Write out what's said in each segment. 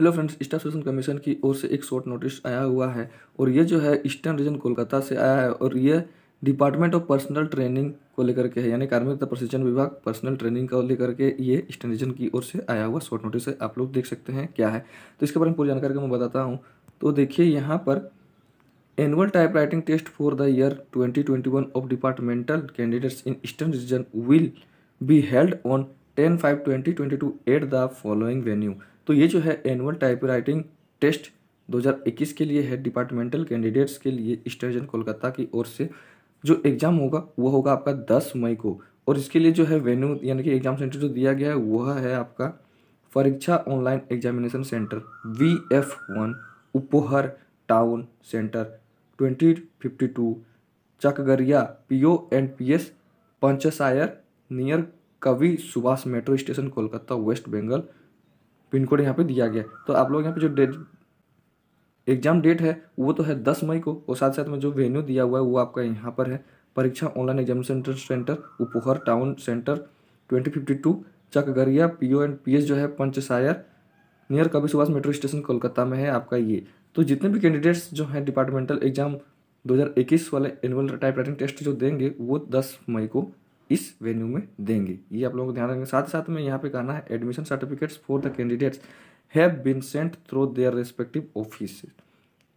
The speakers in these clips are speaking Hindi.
हेलो फ्रेंड्स स्टाफ सेशन कमीशन की ओर से एक शॉर्ट नोटिस आया हुआ है और ये जो है ईस्टर्न रीजन कोलकाता से आया है और ये डिपार्टमेंट ऑफ पर्सनल ट्रेनिंग को लेकर के है यानी कार्मिक तथा प्रशिक्षण विभाग पर्सनल ट्रेनिंग को लेकर के ये ईस्टर्न रीजन की ओर से आया हुआ शॉर्ट नोटिस है आप लोग देख सकते हैं क्या है तो इसके बारे में पूरी जानकारी मैं बताता हूँ तो देखिए यहाँ पर annual typewriting test for the year twenty twenty one of departmental candidates in eastern region will be held on ten five twenty twenty two at the following venue तो ये जो है एनुअल टाइप राइटिंग टेस्ट 2021 के लिए है डिपार्टमेंटल कैंडिडेट्स के लिए स्टेशन कोलकाता की ओर से जो एग्ज़ाम होगा वो होगा आपका 10 मई को और इसके लिए जो है वेन्यू यानी कि एग्ज़ाम सेंटर जो दिया गया है वह है आपका परीक्षा online examination centre V F one Upohar town centre twenty fifty two Chakgaria P O and P S Panchasayar near Kavi Subhash metro station Kolkata West Bengal pin code यहाँ पे दिया गया तो आप लोग यहाँ पे जो डेट एग्जाम डेट है वो तो है दस मई को और साथ साथ में जो वेन्यू दिया हुआ है वो आपका यहाँ पर है परीक्षा online exam centre centre Upohar town centre twenty fifty two Chakgaria P O and P S जो है पंचसायर near Kavi Subhash metro station Kolkata में है आपका ये तो जितने भी कैंडिडेट्स जो हैं डिपार्टमेंटल एग्जाम 2021 वाले एनुअल टाइप राइटिंग टेस्ट जो देंगे वो 10 मई को इस वेन्यू में देंगे ये आप लोगों को ध्यान रखेंगे साथ साथ में यहाँ पे कहना है admission certificates for the candidates have been sent through their respective office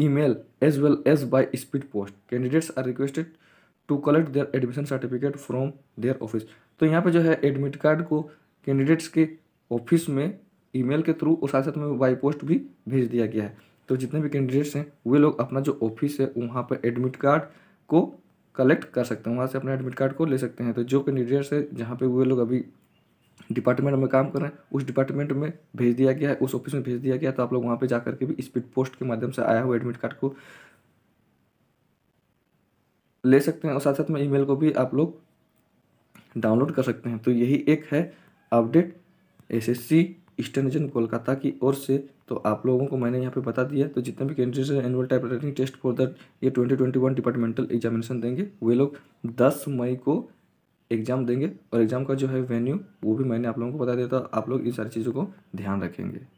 email as well as by speed post candidates are requested to collect their admission certificate from their office तो यहाँ पर जो है एडमिट कार्ड को कैंडिडेट्स के ऑफिस में ईमेल के थ्रू और साथ साथ में बाई पोस्ट भी भेज दिया गया है तो जितने भी कैंडिडेट्स हैं वे लोग अपना जो ऑफिस है वहाँ पर एडमिट कार्ड को कलेक्ट कर सकते हैं वहाँ से अपना एडमिट कार्ड को ले सकते हैं तो जो कैंडिडेट्स है जहाँ पे वो लोग अभी डिपार्टमेंट में काम कर रहे हैं उस डिपार्टमेंट में भेज दिया गया है उस ऑफिस में भेज दिया गया तो आप लोग वहाँ पे जा करके भी स्पीड पोस्ट के माध्यम से आया हुआ एडमिट कार्ड को ले सकते हैं और साथ साथ में ई को भी आप लोग डाउनलोड कर सकते हैं तो यही एक है updates eastern region Kolkata की ओर से तो आप लोगों को मैंने यहाँ पे बता दिया तो जितने भी कैंडिडेट्स हैं annual typewriting test for that year twenty twenty one departmental examination देंगे वे लोग दस मई को एग्ज़ाम देंगे और एग्ज़ाम का जो है वेन्यू वो भी मैंने आप लोगों को बता दिया था आप लोग इन सारी चीज़ों को ध्यान रखेंगे